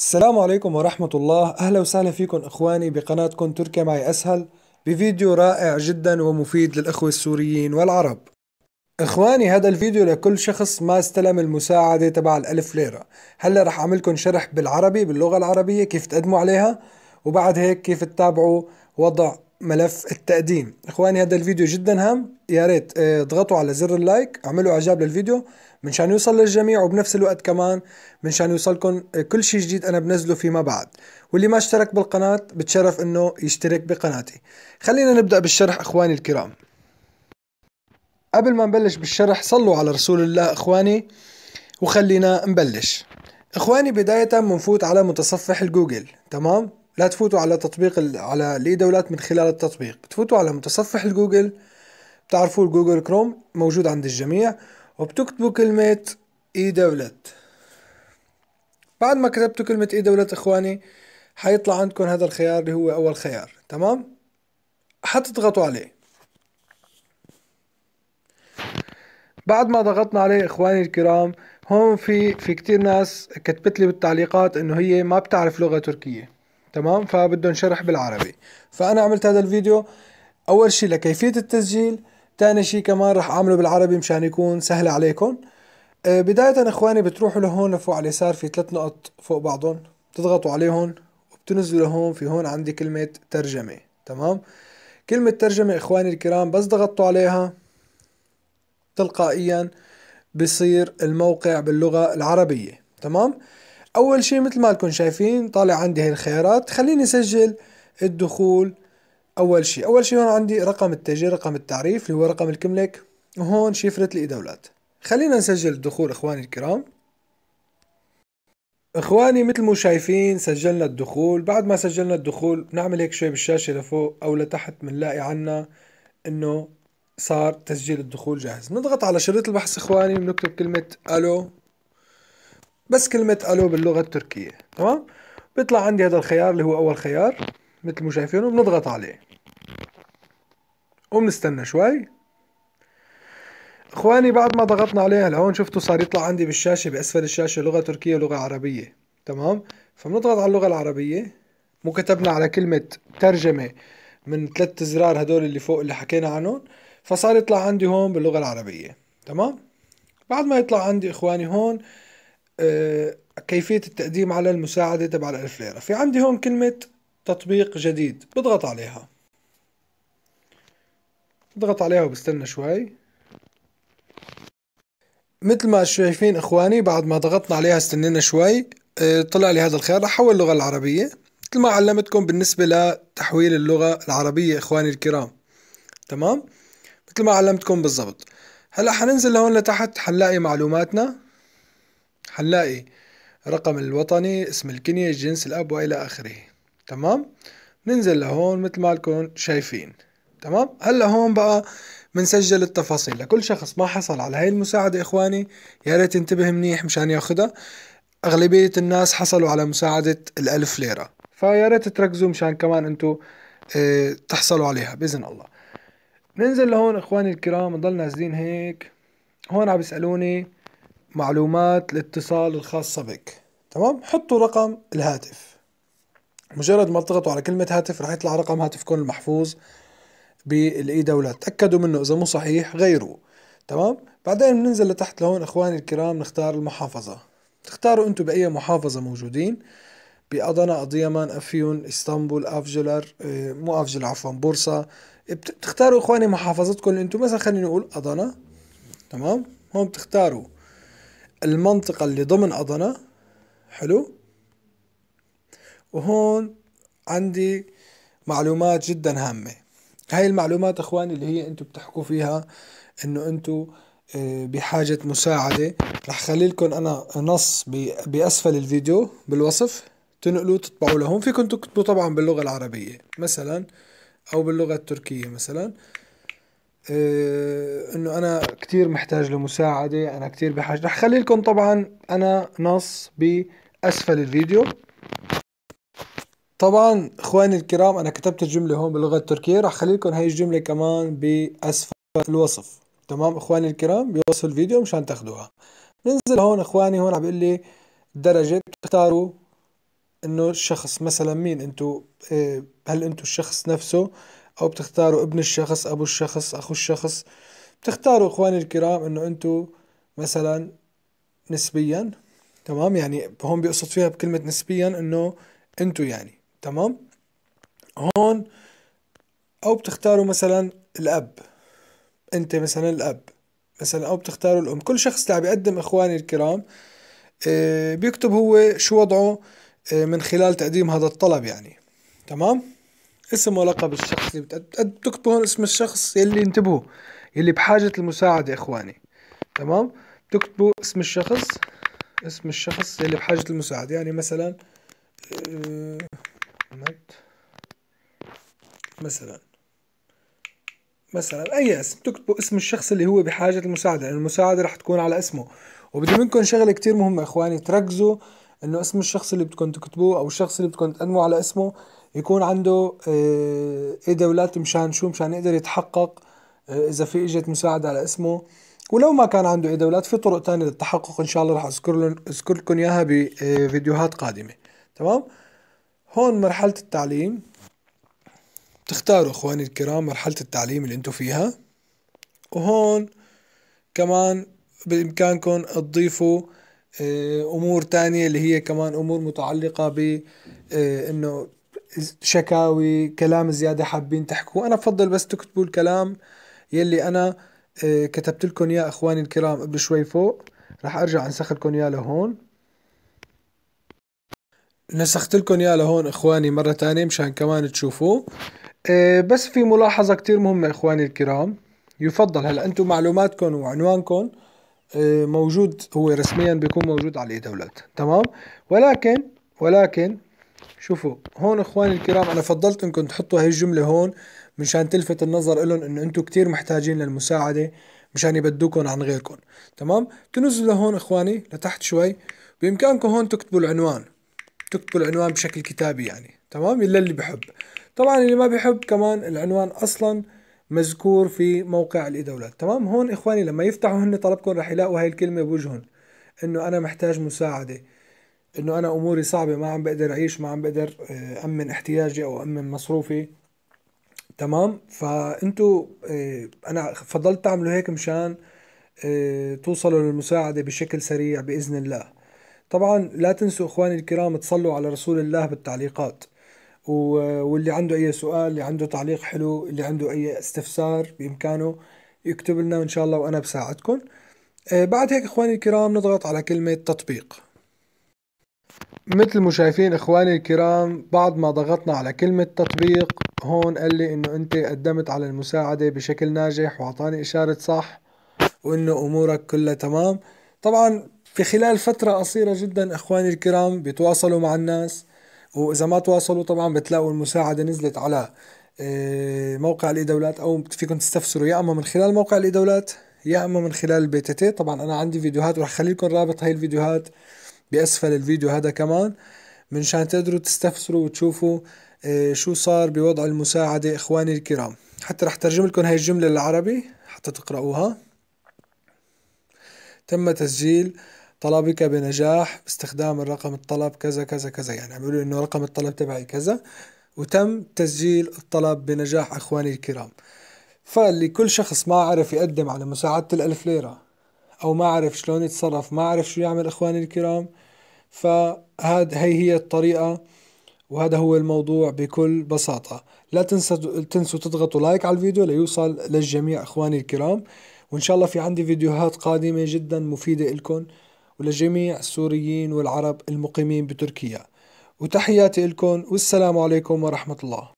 السلام عليكم ورحمة الله أهلا وسهلا فيكم إخواني بقناتكم تركيا معي أسهل بفيديو رائع جدا ومفيد للأخوة السوريين والعرب إخواني هذا الفيديو لكل شخص ما استلم المساعدة تبع الألف ليرة هلا رح أعملكم شرح بالعربي باللغة العربية كيف تقدموا عليها وبعد هيك كيف تتابعوا وضع ملف التقديم اخواني هذا الفيديو جدا هام يا ريت آه، اضغطوا على زر اللايك اعملوا اعجاب للفيديو منشان يوصل للجميع وبنفس الوقت كمان منشان يوصلكم آه، كل شيء جديد انا بنزله فيما بعد واللي ما اشترك بالقناة بتشرف انه يشترك بقناتي خلينا نبدأ بالشرح اخواني الكرام قبل ما نبلش بالشرح صلوا على رسول الله اخواني وخلينا نبلش اخواني بداية بنفوت على متصفح الجوجل تمام لا تفوتوا على تطبيق على الاي دولات من خلال التطبيق بتفوتوا على متصفح الجوجل بتعرفوا الجوجل كروم موجود عند الجميع وبتكتبوا كلمة اي دولت بعد ما كتبتوا كلمة اي دولت اخواني حيطلع عندكم هذا الخيار اللي هو اول خيار تمام حتضغطوا عليه بعد ما ضغطنا عليه اخواني الكرام هون في في كتير ناس كتبت لي بالتعليقات انه هي ما بتعرف لغة تركية تمام فبده نشرح بالعربي فانا عملت هذا الفيديو اول شيء لكيفيه التسجيل ثاني شيء كمان راح اعمله بالعربي مشان يكون سهل عليكم أه، بداية اخواني بتروحوا لهون لفوق على اليسار في ثلاث نقط فوق بعضهم بتضغطوا عليهم وبتنزلوا لهون في هون عندي كلمة ترجمة تمام كلمة ترجمة اخواني الكرام بس ضغطوا عليها تلقائيا بصير الموقع باللغة العربية تمام اول شيء مثل ما لكم شايفين طالع عندي هاي الخيارات خليني اسجل الدخول اول شيء اول شيء هون عندي رقم التاجر رقم التعريف اللي هو رقم الكملك وهون شفرة الايداولات خلينا نسجل الدخول اخواني الكرام اخواني مثل ما شايفين سجلنا الدخول بعد ما سجلنا الدخول بنعمل هيك شوي بالشاشة لفوق او لتحت بنلاقي عنا انه صار تسجيل الدخول جاهز نضغط على شريط البحث اخواني بنكتب كلمة الو بس كلمة الو باللغة التركية تمام بيطلع عندي هذا الخيار اللي هو اول خيار مثل ما شايفينه وبنضغط عليه وبنستنى شوي اخواني بعد ما ضغطنا عليها لهون شفتوا صار يطلع عندي بالشاشة باسفل الشاشة لغة تركية ولغة عربية تمام فبنضغط على اللغة العربية مو كتبنا على كلمة ترجمة من ثلاث زرار هدول اللي فوق اللي حكينا عنهم فصار يطلع عندي هون باللغة العربية تمام بعد ما يطلع عندي اخواني هون آه، كيفية التقديم على المساعدة تبع الألف ليرة في عندي هون كلمة تطبيق جديد بضغط عليها بضغط عليها وبستنى شوي مثل ما شايفين اخواني بعد ما ضغطنا عليها استنينا شوي آه، طلع لي هذا الخيار رح احول اللغة العربية مثل ما علمتكم بالنسبة لتحويل اللغة العربية اخواني الكرام تمام مثل ما علمتكم بالضبط هلا حننزل لهون لتحت حنلاقي معلوماتنا حنلاقي رقم الوطني اسم الكنية جنس الأب وإلى آخره تمام ننزل لهون مثل ما لكم شايفين تمام هلا هون بقى بنسجل التفاصيل لكل شخص ما حصل على هاي المساعدة إخواني يا ريت ينتبه منيح مشان ياخدها أغلبية الناس حصلوا على مساعدة الألف ليرة فيا ريت تركزوا مشان كمان أنتوا اه تحصلوا عليها بإذن الله ننزل لهون إخواني الكرام نضل نازلين هيك هون عم يسألوني معلومات الاتصال الخاصة بك تمام حطوا رقم الهاتف مجرد ما تضغطوا على كلمة هاتف راح يطلع رقم هاتفكم المحفوظ بالاي دولة تأكدوا منه اذا مو صحيح غيروه تمام بعدين بننزل لتحت لهون اخواني الكرام نختار المحافظة تختاروا انتم بأي محافظة موجودين بأضنا أضيمان أفيون إسطنبول أفجلر إيه، مو أفجلر عفوا بورصة بتختاروا إخواني محافظتكم اللي أنتم مثلا خليني نقول أضنا تمام هون بتختاروا المنطقة اللي ضمن أضنا حلو وهون عندي معلومات جدا هامة هاي المعلومات اخواني اللي هي انتو بتحكوا فيها انه انتو آه، بحاجة مساعدة رح خلي لكم انا نص باسفل الفيديو بالوصف تنقلوا تطبعوا لهون فيكم تكتبوا طبعا باللغة العربية مثلا او باللغة التركية مثلا إيه، انه انا كثير محتاج لمساعده انا كثير بحاجه رح خلي لكم طبعا انا نص باسفل الفيديو طبعا اخواني الكرام انا كتبت الجمله هون باللغه التركيه رح خلي لكم هاي الجمله كمان باسفل الوصف تمام اخواني الكرام بوصف الفيديو مشان تاخذوها ننزل هون اخواني هون عم بيقول لي درجه تختاروا انه الشخص مثلا مين انتو إيه، هل انتو الشخص نفسه او بتختاروا ابن الشخص ابو الشخص اخو الشخص بتختاروا اخواني الكرام انه انتم مثلا نسبيا تمام يعني هون بيقصد فيها بكلمة نسبيا انه انتو يعني تمام هون او بتختاروا مثلا الاب انت مثلا الاب مثلا او بتختاروا الام كل شخص اللي بيقدم اخواني الكرام آه، بيكتب هو شو وضعه آه، من خلال تقديم هذا الطلب يعني تمام اسم ولقب الشخص اللي بتكتبوا هون اسم الشخص يلي انتبهوا يلي بحاجة المساعدة إخواني تمام بتكتبوا اسم الشخص اسم الشخص يلي بحاجة المساعدة يعني مثلا آه، مثلا مثلا اي اسم تكتبوا اسم الشخص اللي هو بحاجه المساعده يعني المساعده رح تكون على اسمه وبدي منكم شغله كتير مهمه اخواني تركزوا انه اسم الشخص اللي بدكم تكتبوه او الشخص اللي بدكم تقدموا على اسمه يكون عنده آه، ايه دولات مشان شو مشان يقدر يتحقق آه، اذا في اجت مساعده على اسمه ولو ما كان عنده اي دولات في طرق تانية للتحقق ان شاء الله راح اذكر اذكر لكم اياها بفيديوهات آه، قادمه تمام هون مرحله التعليم تختاروا اخواني الكرام مرحله التعليم اللي انتم فيها وهون كمان بامكانكم تضيفوا آه، امور تانية اللي هي كمان امور متعلقه ب آه، انه شكاوي كلام زياده حابين تحكوه انا بفضل بس تكتبوا الكلام يلي انا آه، كتبت لكم يا اخواني الكرام قبل شوي فوق راح ارجع انسخ لكم يا لهون نسخت لكم يا لهون اخواني مره تانية مشان كمان تشوفوه بس في ملاحظه كتير مهمه اخواني الكرام يفضل هلا انتم معلوماتكم وعنوانكم آه، موجود هو رسميا بيكون موجود على الاي-دولات تمام ولكن ولكن شوفوا هون اخواني الكرام انا فضلت انكم تحطوا هي الجمله هون مشان تلفت النظر لهم انه انتم كثير محتاجين للمساعده مشان يبدوكم عن غيركم تمام تنزلوا لهون اخواني لتحت شوي بامكانكم هون تكتبوا العنوان تكتبوا العنوان بشكل كتابي يعني تمام الا اللي بحب طبعا اللي ما بحب كمان العنوان اصلا مذكور في موقع الإدولة تمام هون إخواني لما يفتحوا هن طلبكم رح يلاقوا هاي الكلمة بوجههم إنه أنا محتاج مساعدة إنه أنا أموري صعبة ما عم بقدر أعيش ما عم بقدر آه، أمن احتياجي أو أمن مصروفي تمام فأنتوا آه، أنا فضلت تعملوا هيك مشان آه، توصلوا للمساعدة بشكل سريع بإذن الله طبعا لا تنسوا إخواني الكرام تصلوا على رسول الله بالتعليقات واللي عنده أي سؤال اللي عنده تعليق حلو اللي عنده أي استفسار بإمكانه يكتب لنا إن شاء الله وأنا بساعدكم آه، بعد هيك إخواني الكرام نضغط على كلمة تطبيق مثل ما شايفين اخواني الكرام بعد ما ضغطنا على كلمة تطبيق هون قال لي انه انت قدمت على المساعدة بشكل ناجح واعطاني اشارة صح وانه امورك كلها تمام طبعا في خلال فترة قصيرة جدا اخواني الكرام بيتواصلوا مع الناس واذا ما تواصلوا طبعا بتلاقوا المساعده نزلت على آه، موقع الاي دولات او فيكم تستفسروا يا اما من خلال موقع الاي دولات يا اما من خلال البي تي تي طبعا انا عندي فيديوهات ورح خلي لكم رابط هاي الفيديوهات باسفل الفيديو هذا كمان شان تقدروا تستفسروا وتشوفوا آه، شو صار بوضع المساعدة إخواني الكرام حتى رح ترجم لكم هاي الجملة العربي حتى تقرأوها تم تسجيل طلبك بنجاح باستخدام الرقم الطلب كذا كذا كذا يعني عم يقولوا انه رقم الطلب تبعي كذا وتم تسجيل الطلب بنجاح اخواني الكرام فلكل شخص ما عرف يقدم على مساعدة الألف ليرة أو ما عرف شلون يتصرف ما عرف شو يعمل إخواني الكرام فهاد هي هي الطريقة وهذا هو الموضوع بكل بساطة لا تنسوا تنسوا تضغطوا لايك على الفيديو ليوصل للجميع إخواني الكرام وإن شاء الله في عندي فيديوهات قادمة جدا مفيدة إلكم ولجميع السوريين والعرب المقيمين بتركيا وتحياتي لكم والسلام عليكم ورحمة الله